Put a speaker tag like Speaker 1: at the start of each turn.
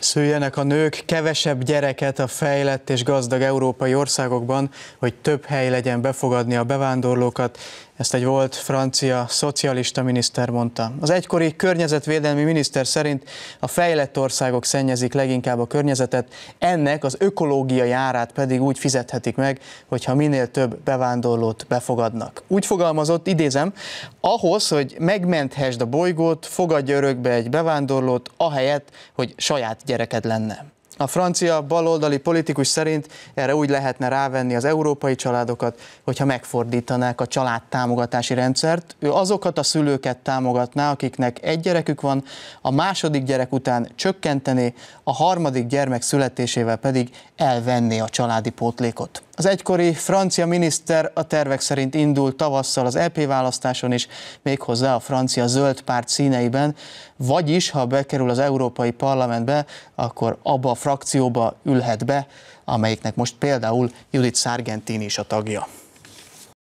Speaker 1: Szüljenek a nők kevesebb gyereket a fejlett és gazdag európai országokban, hogy több hely legyen befogadni a bevándorlókat, ezt egy volt francia szocialista miniszter mondta. Az egykori környezetvédelmi miniszter szerint a fejlett országok szennyezik leginkább a környezetet, ennek az ökológiai árát pedig úgy fizethetik meg, hogyha minél több bevándorlót befogadnak. Úgy fogalmazott, idézem, ahhoz, hogy megmenthesd a bolygót, fogadj örökbe egy bevándorlót, ahelyett, hogy saját gyereked lenne. A francia baloldali politikus szerint erre úgy lehetne rávenni az európai családokat, hogyha megfordítanák a családtámogatási rendszert. Ő azokat a szülőket támogatná, akiknek egy gyerekük van, a második gyerek után csökkentené, a harmadik gyermek születésével pedig elvenné a családi pótlékot. Az egykori francia miniszter a tervek szerint indul tavasszal az EP választáson is, méghozzá a francia zöld párt színeiben, vagyis ha bekerül az Európai Parlamentbe, akkor abba a frakcióba ülhet be, amelyiknek most például Judith Sargentini is a tagja.